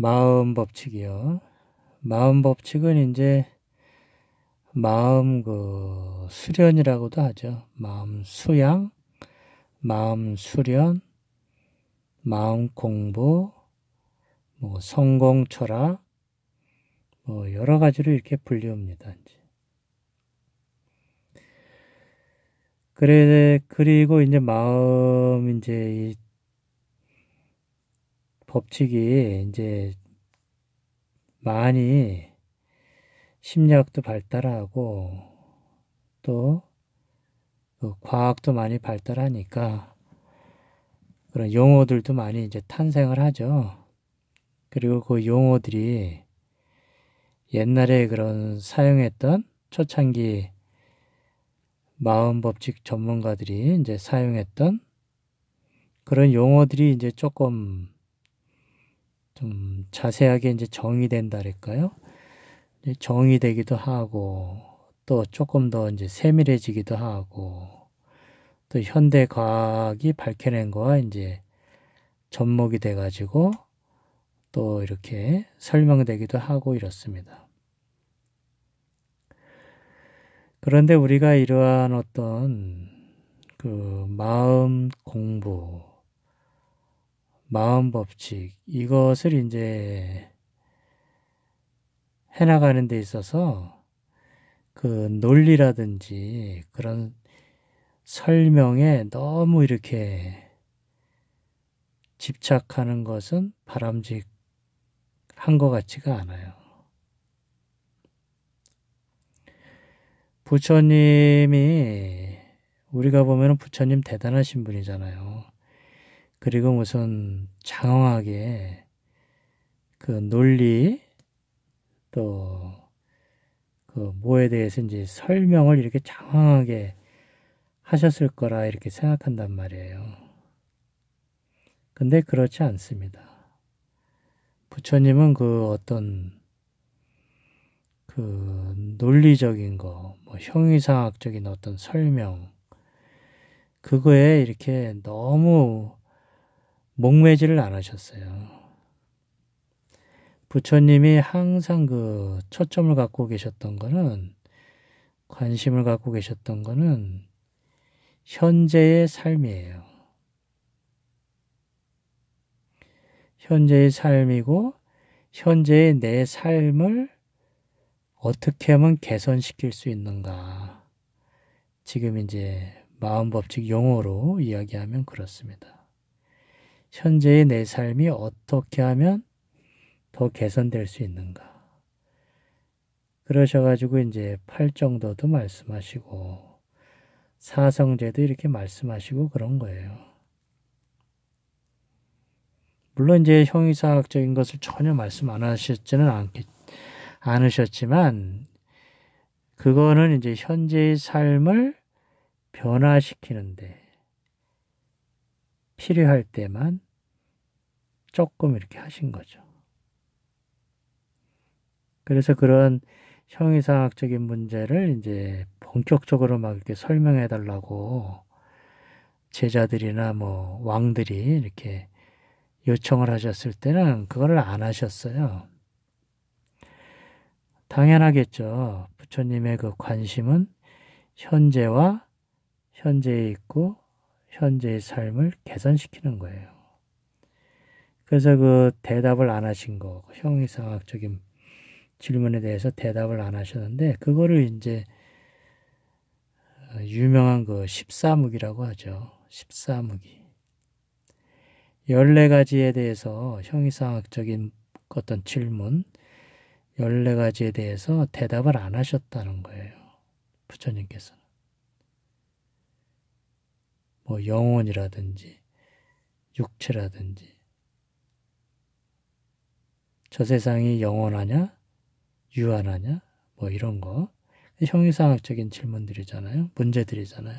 마음 법칙이요. 마음 법칙은 이제 마음 그 수련이라고도 하죠. 마음 수양, 마음 수련, 마음 공부, 뭐 성공 철학, 뭐 여러 가지로 이렇게 분류합니다. 이제. 그래 그리고 이제 마음 이제 법칙이 이제 많이 심리학도 발달하고 또그 과학도 많이 발달하니까 그런 용어들도 많이 이제 탄생을 하죠. 그리고 그 용어들이 옛날에 그런 사용했던 초창기 마음 법칙 전문가들이 이제 사용했던 그런 용어들이 이제 조금 좀 자세하게 이제 정의된다 그까요 정의되기도 하고 또 조금 더 이제 세밀해지기도 하고 또 현대 과학이 밝혀낸 거와 이제 접목이 돼 가지고 또 이렇게 설명되기도 하고 이렇습니다. 그런데 우리가 이러한 어떤 그 마음 공부 마음 법칙 이것을 이제 해나가는 데 있어서 그 논리라든지 그런 설명에 너무 이렇게 집착하는 것은 바람직한 것 같지가 않아요. 부처님이 우리가 보면 부처님 대단하신 분이잖아요. 그리고 무슨 장황하게 그 논리 또 그 뭐에 대해서 이제 설명을 이렇게 장황하게 하셨을 거라 이렇게 생각한단 말이에요. 근데 그렇지 않습니다. 부처님은 그 어떤 그 논리적인 거, 뭐 형이상학적인 어떤 설명, 그거에 이렇게 너무 목매질을 안 하셨어요. 부처님이 항상 그 초점을 갖고 계셨던 거는 관심을 갖고 계셨던 거는 현재의 삶이에요. 현재의 삶이고 현재의 내 삶을 어떻게 하면 개선시킬 수 있는가. 지금 이제 마음 법칙 용어로 이야기하면 그렇습니다. 현재의 내 삶이 어떻게 하면 더 개선될 수 있는가. 그러셔가지고 이제 팔정도도 말씀하시고 사성제도 이렇게 말씀하시고 그런 거예요. 물론 이제 형이사학적인 것을 전혀 말씀 안 하셨지는 않겠, 않으셨지만 그거는 이제 현재의 삶을 변화시키는데 필요할 때만 조금 이렇게 하신 거죠. 그래서 그런 형이상학적인 문제를 이제 본격적으로 막 이렇게 설명해 달라고 제자들이나 뭐 왕들이 이렇게 요청을 하셨을 때는 그걸 안 하셨어요. 당연하겠죠. 부처님의 그 관심은 현재와 현재에 있고 현재의 삶을 개선시키는 거예요. 그래서 그 대답을 안 하신 거, 형이상학적인 질문에 대해서 대답을 안 하셨는데, 그거를 이제 유명한 그 14무기라고 하죠. 14무기. 14가지에 대해서 형이상학적인 어떤 질문, 14가지에 대해서 대답을 안 하셨다는 거예요. 부처님께서는. 뭐 영혼이라든지 육체라든지 저 세상이 영원하냐? 유한하냐? 뭐 이런 거. 형이상학적인 질문들이잖아요. 문제들이잖아요.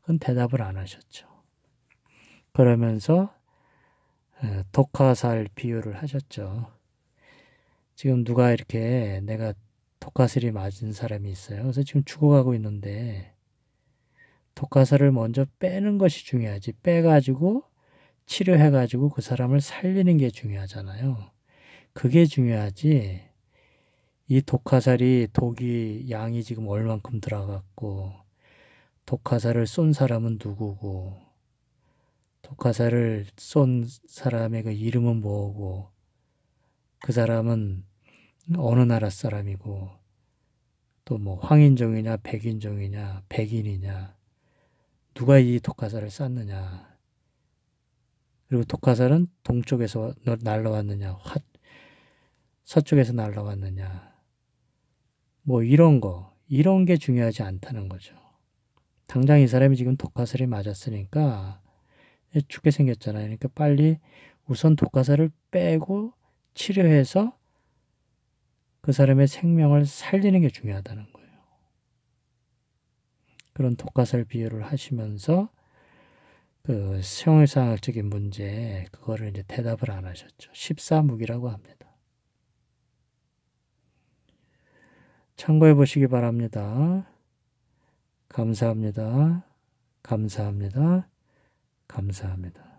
그건 대답을 안 하셨죠. 그러면서 독화살 비유를 하셨죠. 지금 누가 이렇게 내가 독화살이 맞은 사람이 있어요. 그래서 지금 죽어가고 있는데 독가사를 먼저 빼는 것이 중요하지. 빼가지고 치료해가지고 그 사람을 살리는 게 중요하잖아요. 그게 중요하지. 이 독화살이 독이 양이 지금 얼만큼 들어갔고 독화살을 쏜 사람은 누구고 독화살을 쏜 사람의 그 이름은 뭐고 그 사람은 어느 나라 사람이고 또 뭐 황인종이냐 백인종이냐 백인이냐 누가 이 독화살을 쐈느냐. 그리고 독화살은 동쪽에서 날라왔느냐, 화, 서쪽에서 날라왔느냐. 뭐 이런 거, 이런 게 중요하지 않다는 거죠. 당장 이 사람이 지금 독화살이 맞았으니까 죽게 생겼잖아요. 그러니까 빨리 우선 독화살을 빼고 치료해서 그 사람의 생명을 살리는 게 중요하다는 거예요. 그런 독과설 비유를 하시면서 그 생물상학적인 문제 그거를 이제 대답을 안 하셨죠. 14무기라고 합니다. 참고해 보시기 바랍니다. 감사합니다. 감사합니다. 감사합니다.